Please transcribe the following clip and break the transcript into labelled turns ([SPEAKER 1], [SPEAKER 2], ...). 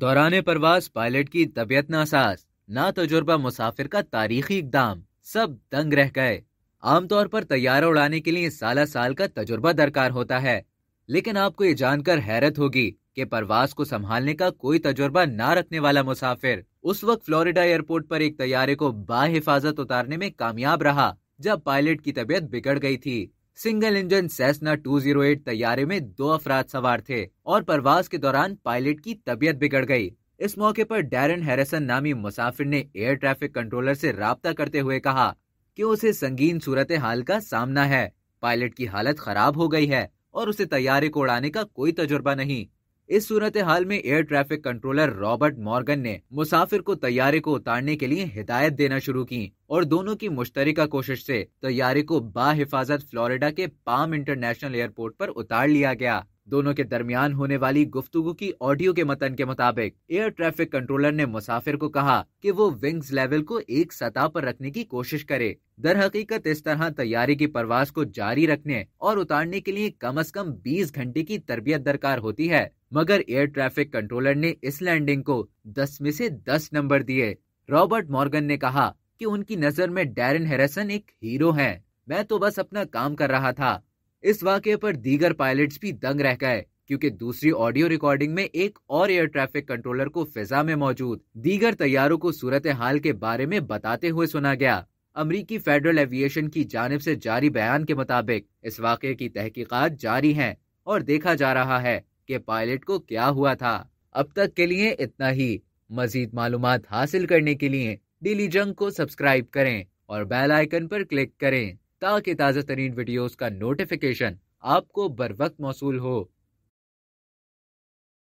[SPEAKER 1] दौरान परवास पायलट की तबियत नासाज ना तजुर्बा मुसाफिर का तारीखी इकदाम सब दंग रह गए आमतौर पर तैयारा उड़ाने के लिए साल साल का तजुर्बा दरकार होता है लेकिन आपको ये जानकर हैरत होगी कि परवास को संभालने का कोई तजुर्बा ना रखने वाला मुसाफिर उस वक्त फ्लोरिडा एयरपोर्ट पर एक तैयारे को बाहिफाजत उतारने में कामयाब रहा जब पायलट की तबीयत बिगड़ गई थी सिंगल इंजन सेसना 208 तैयारे में दो अफराध सवार थे और प्रवास के दौरान पायलट की तबीयत बिगड़ गई इस मौके पर डैरन हैरिसन नामी मुसाफिर ने एयर ट्रैफिक कंट्रोलर से रबता करते हुए कहा कि उसे संगीन सूरत हाल का सामना है पायलट की हालत खराब हो गई है और उसे तैयारे को उड़ाने का कोई तजुर्बा नहीं इस सूरत हाल में air traffic controller Robert Morgan ने मुसाफिर को तैयारे को उतारने के लिए हिदायत देना शुरू की और दोनों की मुश्तरका कोशिश से तैयारे को बाहिफाजत फ्लोरिडा के पाम इंटरनेशनल एयरपोर्ट पर उतार लिया गया दोनों के दरमियान होने वाली गुफ्तगु की ऑडियो के मतन के मुताबिक एयर ट्रैफिक कंट्रोलर ने मुसाफिर को कहा कि वो विंग्स लेवल को एक सतह पर रखने की कोशिश करे दर हकीकत इस तरह तैयारी की परवास को जारी रखने और उतारने के लिए कम अज कम 20 घंटे की तरबियत दरकार होती है मगर एयर ट्रैफिक कंट्रोलर ने इस लैंडिंग को दस में से दस नंबर दिए रॉबर्ट मॉर्गन ने कहा कि उनकी नजर में डेरिन हेरसन एक हीरो हैं। मैं तो बस अपना काम कर रहा था इस वाक्य पर दीगर पायलट्स भी दंग रह गए क्योंकि दूसरी ऑडियो रिकॉर्डिंग में एक और एयर ट्रैफिक कंट्रोलर को फिजा में मौजूद दीगर तैयारों को सूरत हाल के बारे में बताते हुए सुना गया अमरीकी फेडरल एविएशन की जानब से जारी बयान के मुताबिक इस वाक्य की तहकीकात जारी है और देखा जा रहा है कि पायलट को क्या हुआ था अब तक के लिए इतना ही मजीद मालूम हासिल करने के लिए डेली जंग को सब्सक्राइब करें और बेल आइकन पर क्लिक करें ताकि ताज़ा तरीन वीडियोज का नोटिफिकेशन आपको बर वक्त मौसू हो